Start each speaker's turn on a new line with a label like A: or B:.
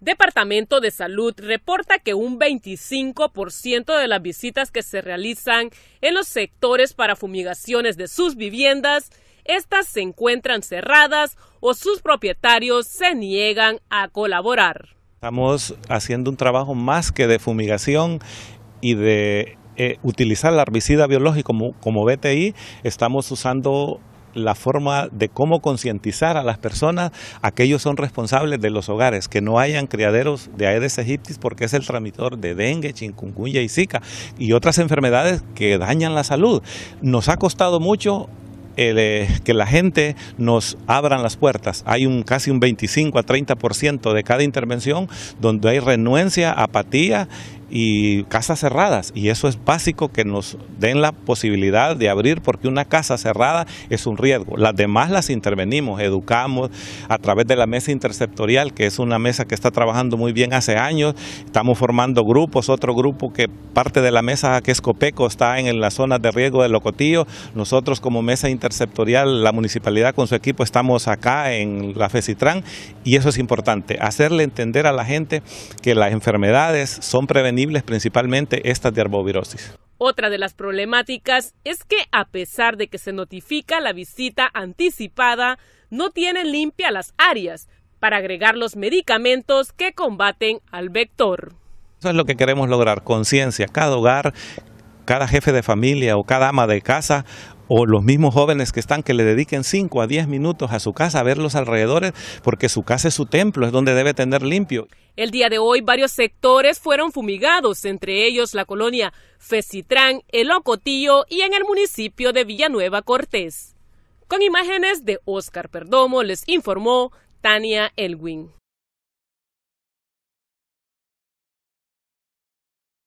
A: Departamento de Salud reporta que un 25% de las visitas que se realizan en los sectores para fumigaciones de sus viviendas, estas se encuentran cerradas o sus propietarios se niegan a colaborar.
B: Estamos haciendo un trabajo más que de fumigación y de eh, utilizar la herbicida biológico como, como BTI, estamos usando la forma de cómo concientizar a las personas a que son responsables de los hogares, que no hayan criaderos de Aedes aegyptis porque es el transmitor de dengue, chikungunya y zika y otras enfermedades que dañan la salud. Nos ha costado mucho eh, que la gente nos abran las puertas. Hay un casi un 25 a 30% de cada intervención donde hay renuencia, apatía y casas cerradas. Y eso es básico que nos den la posibilidad de abrir porque una casa cerrada es un riesgo. Las demás las intervenimos, educamos a través de la mesa interceptorial, que es una mesa que está trabajando muy bien hace años. Estamos formando grupos, otro grupo que parte de la mesa que es Copeco está en las zonas de riesgo de Locotillo. Nosotros como mesa interceptorial, la municipalidad con su equipo estamos acá en la FECITRAN y eso es importante, hacerle entender a la gente que las enfermedades son prevenibles principalmente estas de arbovirosis.
A: Otra de las problemáticas es que a pesar de que se notifica la visita anticipada, no tienen limpia las áreas para agregar los medicamentos que combaten al vector.
B: Eso es lo que queremos lograr, conciencia, cada hogar, cada jefe de familia o cada ama de casa o los mismos jóvenes que están, que le dediquen 5 a 10 minutos a su casa, a ver los alrededores, porque su casa es su templo, es donde debe tener limpio.
A: El día de hoy varios sectores fueron fumigados, entre ellos la colonia Fecitrán, El Ocotillo y en el municipio de Villanueva Cortés. Con imágenes de Óscar Perdomo les informó Tania
B: Elwin.